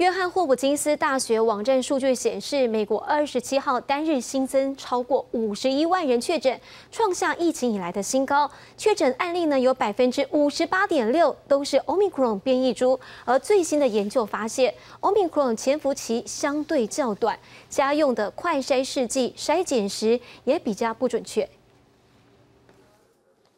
约翰霍普金斯大学网站数据显示，美国二十七号单日新增超过五十一万人确诊，创下疫情以来的新高。确诊案例呢，有百分之五十八点六都是奥密克戎变异株。而最新的研究发现，奥密克戎潜伏期相对较短，家用的快筛试剂筛检时也比较不准确。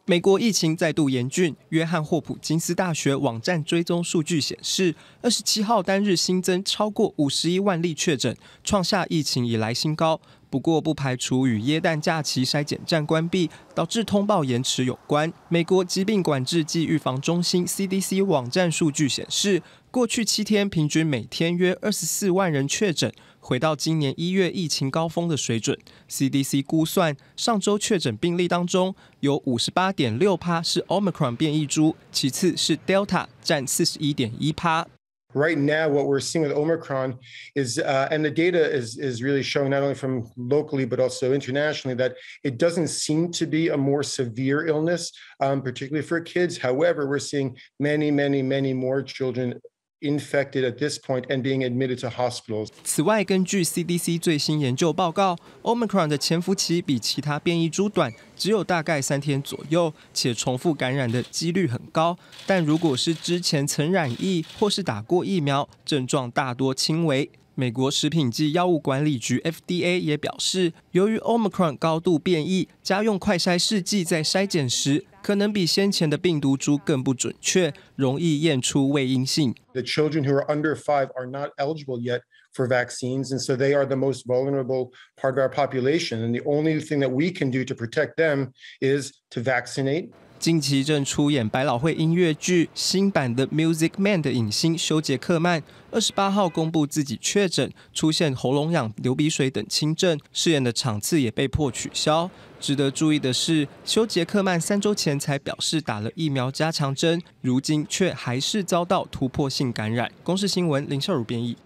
美国疫情再度严峻。约翰霍普金斯大学网站追踪数据显示，二十七号单日新增超过五十一万例确诊，创下疫情以来新高。不过，不排除与耶诞假期筛检站关闭导致通报延迟有关。美国疾病管制及预防中心 （CDC） 网站数据显示，过去七天平均每天约二十四万人确诊，回到今年一月疫情高峰的水准。CDC 估算，上周确诊病例当中有五十八点六趴是 Omicron 变异株，其次是 Delta 占四十一点一趴。right now what we're seeing with omicron is uh, and the data is is really showing not only from locally but also internationally that it doesn't seem to be a more severe illness um, particularly for kids however we're seeing many many many more children infected at this point and being admitted to hospitals。此外，根据 CDC 最新研究报告，Omicron 的潜伏期比其他变异株短，只有大概三天左右，且重复感染的几率很高。但如果是之前曾染疫或是打过疫苗，症状大多轻微，美国食品及药物管理局 （FDA） 也表示，由于 Omicron 高度变异，家用快筛试剂在筛检时可能比先前的病毒株更不准确，容易验出未阴性。近期正出演百老汇音乐剧新版的《The Music Man》的影星修杰克曼，二十八号公布自己确诊，出现喉咙痒、流鼻水等轻症，饰演的场次也被迫取消。值得注意的是，修杰克曼三周前才表示打了疫苗加强针，如今却还是遭到突破性感染。公视新闻林少儒编译。